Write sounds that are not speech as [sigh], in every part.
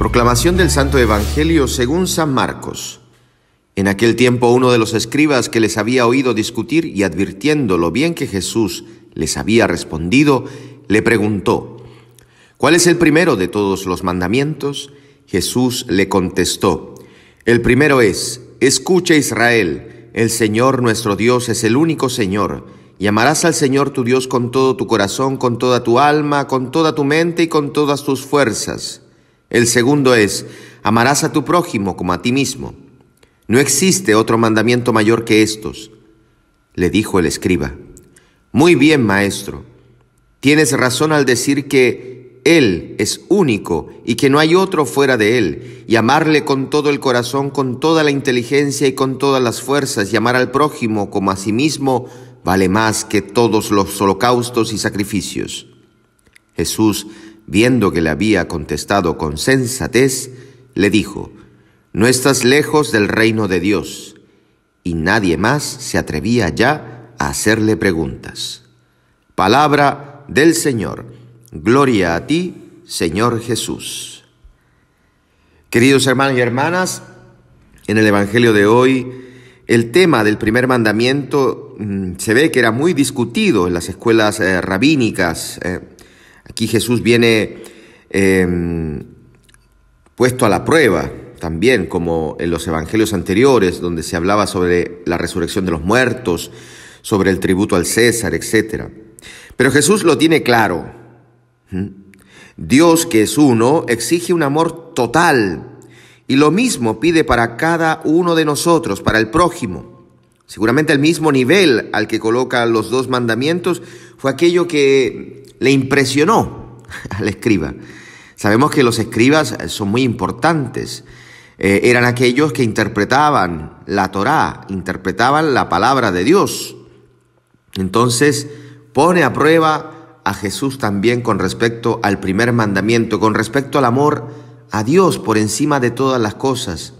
Proclamación del Santo Evangelio según San Marcos. En aquel tiempo uno de los escribas que les había oído discutir y advirtiendo lo bien que Jesús les había respondido, le preguntó, ¿cuál es el primero de todos los mandamientos? Jesús le contestó, el primero es, escucha Israel, el Señor nuestro Dios es el único Señor, y amarás al Señor tu Dios con todo tu corazón, con toda tu alma, con toda tu mente y con todas tus fuerzas. El segundo es, amarás a tu prójimo como a ti mismo. No existe otro mandamiento mayor que estos, le dijo el escriba. Muy bien, maestro, tienes razón al decir que Él es único y que no hay otro fuera de Él, y amarle con todo el corazón, con toda la inteligencia y con todas las fuerzas, y amar al prójimo como a sí mismo, vale más que todos los holocaustos y sacrificios. Jesús viendo que le había contestado con sensatez, le dijo, No estás lejos del reino de Dios. Y nadie más se atrevía ya a hacerle preguntas. Palabra del Señor. Gloria a ti, Señor Jesús. Queridos hermanos y hermanas, en el Evangelio de hoy, el tema del primer mandamiento mm, se ve que era muy discutido en las escuelas eh, rabínicas. Eh, Aquí Jesús viene em, puesto a la prueba, también como en los evangelios anteriores, donde se hablaba sobre la resurrección de los muertos, sobre el tributo al César, etc. Pero Jesús lo tiene claro. ¿Mm? Dios, que es uno, exige un amor total. Y lo mismo pide para cada uno de nosotros, para el prójimo. Seguramente el mismo nivel al que coloca los dos mandamientos fue aquello que le impresionó [laughs] al escriba. Sabemos que los escribas eh, son muy importantes. Eh, eran aquellos que interpretaban la Torá, interpretaban la palabra de Dios. Entonces pone a prueba a Jesús también con respecto al primer mandamiento, con respecto al amor a Dios por encima de todas las cosas.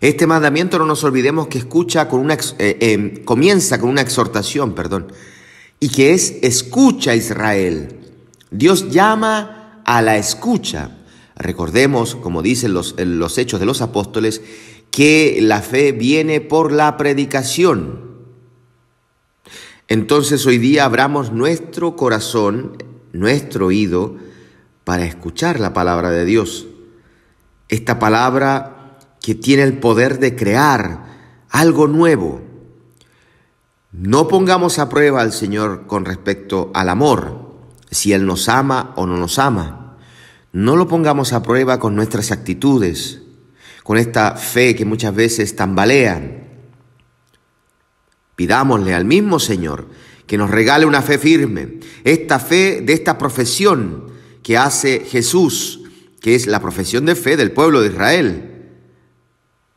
Este mandamiento no nos olvidemos que escucha con una, eh, comienza con una exhortación, perdón, y que es escucha Israel. Dios llama a la escucha. Recordemos, como dicen los, los hechos de los apóstoles, que la fe viene por la predicación. Entonces hoy día abramos nuestro corazón, nuestro oído, para escuchar la palabra de Dios. Esta palabra que tiene el poder de crear algo nuevo. No pongamos a prueba al Señor con respecto al amor si Él nos ama o no nos ama. No lo pongamos a prueba con nuestras actitudes, con esta fe que muchas veces tambalean. Pidámosle al mismo Señor que nos regale una fe firme, esta fe de esta profesión que hace Jesús, que es la profesión de fe del pueblo de Israel.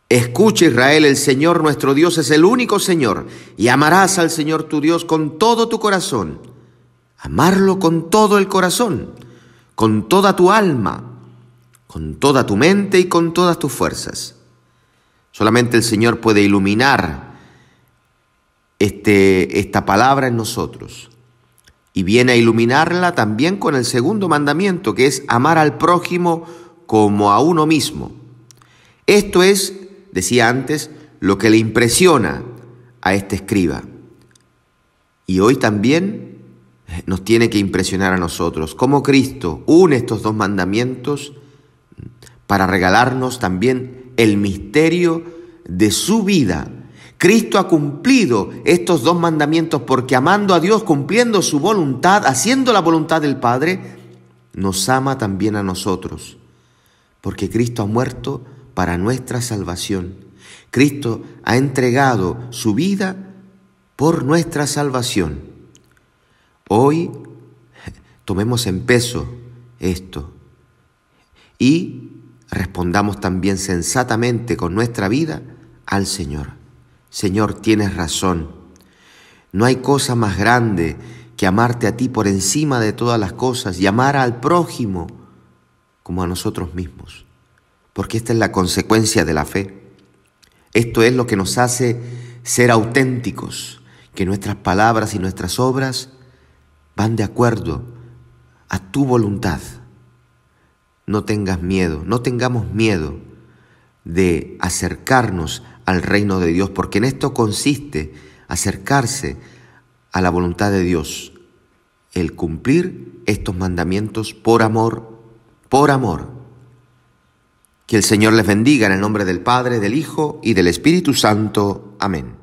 Escucha Israel, el Señor nuestro Dios es el único Señor, y amarás al Señor tu Dios con todo tu corazón amarlo con todo el corazón, con toda tu alma, con toda tu mente y con todas tus fuerzas. Solamente el Señor puede iluminar este, esta palabra en nosotros. Y viene a iluminarla también con el segundo mandamiento, que es amar al prójimo como a uno mismo. Esto es, decía antes, lo que le impresiona a este escriba. Y hoy también nos tiene que impresionar a nosotros. Cómo Cristo une estos dos mandamientos para regalarnos también el misterio de su vida. Cristo ha cumplido estos dos mandamientos porque amando a Dios, cumpliendo su voluntad, haciendo la voluntad del Padre, nos ama también a nosotros. Porque Cristo ha muerto para nuestra salvación. Cristo ha entregado su vida por nuestra salvación. Hoy tomemos en peso esto y respondamos también sensatamente con nuestra vida al Señor. Señor, tienes razón. No hay cosa más grande que amarte a ti por encima de todas las cosas y amar al prójimo como a nosotros mismos, porque esta es la consecuencia de la fe. Esto es lo que nos hace ser auténticos, que nuestras palabras y nuestras obras van de acuerdo a tu voluntad. No tengas miedo, no tengamos miedo de acercarnos al reino de Dios, porque en esto consiste acercarse a la voluntad de Dios, el cumplir estos mandamientos por amor, por amor. Que el Señor les bendiga en el nombre del Padre, del Hijo y del Espíritu Santo. Amén.